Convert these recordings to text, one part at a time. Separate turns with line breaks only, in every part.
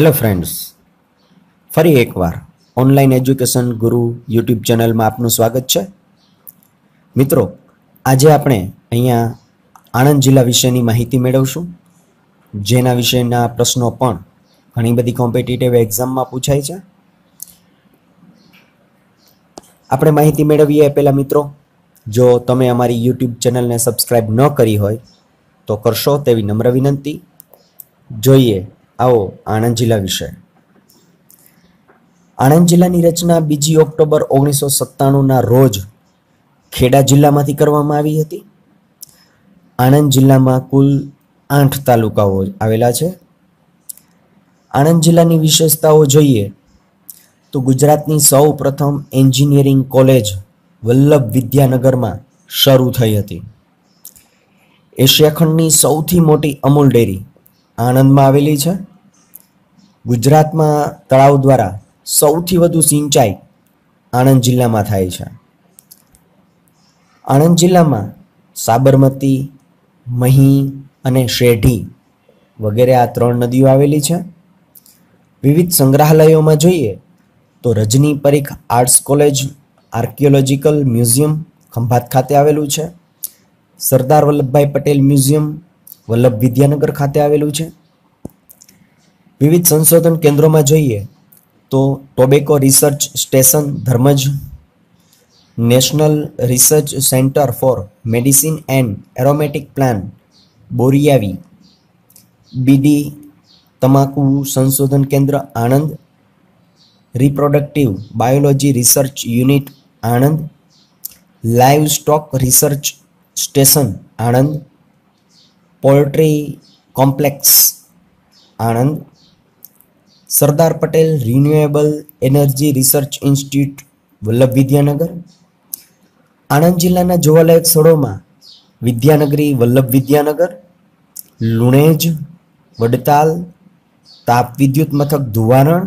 hello friends ફરી એકવાર online education ગુરુ યુટ્યુબ ચેનલમાં આપનું સ્વાગત છે મિત્રો આજે આપણે અહીંયા આણંદ જિલ્લા વિશેની માહિતી મેળવશું જેના વિશેના પ્રશ્નો પણ ઘણી બધી કોમ્પિટિટિવ એક્ઝામમાં પૂછાય છે આપણે માહિતી મેળવીએ એ પહેલાં મિત્રો જો તમે અમારી યુટ્યુબ ચેનલને સબસ્ક્રાઈબ ન કરી હોય તો કરશો તેવી નમ્ર વિનંતી જોઈએ આવો આણંદ જિલ્લા વિશે આણંદ જિલ્લાની રચના બીજી ઓક્ટોબર ઓગણીસો સત્તાણુંના રોજ ખેડા જિલ્લામાંથી કરવામાં આવી હતી આણંદ જિલ્લામાં કુલ આઠ તાલુકાઓ આવેલા છે આણંદ જિલ્લાની વિશેષતાઓ જોઈએ તો ગુજરાતની સૌ પ્રથમ એન્જિનિયરિંગ કોલેજ વલ્લભ વિદ્યાનગરમાં શરૂ થઈ હતી એશિયા ખંડની સૌથી મોટી અમૂલ ડેરી આણંદમાં આવેલી છે ગુજરાતમાં તળાવ દ્વારા સૌથી વધુ સિંચાઈ આણંદ જિલ્લામાં થાય છે આણંદ જિલ્લામાં સાબરમતી મહી અને શેઢી વગેરે આ ત્રણ નદીઓ આવેલી છે વિવિધ સંગ્રહાલયોમાં જોઈએ તો Rajni Parikh arts college archaeological museum Khambhat ખાતે આવેલું છે સરદાર વલ્લભભાઈ પટેલ મ્યુઝિયમ વલ્લભ વિદ્યાનગર ખાતે આવેલું છે વિવિધ સંશોધન કેન્દ્રોમાં જોઈએ તો tobacco research station Dharmaj national research centre for medicine and aromatic plant Boriavi bidi તમાકુ સંશોધન કેન્દ્ર Anand reproductive biology research unit Anand livestock research station Anand poultry complex Anand Sardar Patel renewable energy research institute Vallabh Vidyanagar Anand જિલ્લાના જોવાલાયક સ્થળોમાં વિદ્યાનગરી વલ્લભ વિદ્યાનગર લુણેજ વડતાલ તાપ વિદ્યુત મથક ધુવારણ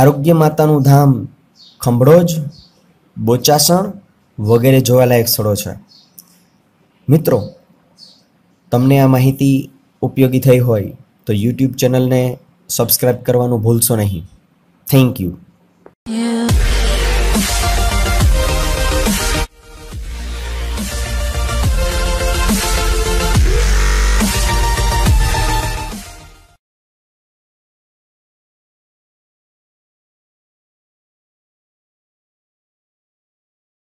આરોગ્ય માતાનું ધામ ખંભળોજ બોચાસણ વગેરે જોવાલાયક સ્થળો છે મિત્રો તમને આ માહિતી ઉપયોગી થઈ હોય તો યુટ્યુબ ચેનલને સબસ્ક્રાઈબ કરવાનું ભૂલશો નહીં થેન્ક યુ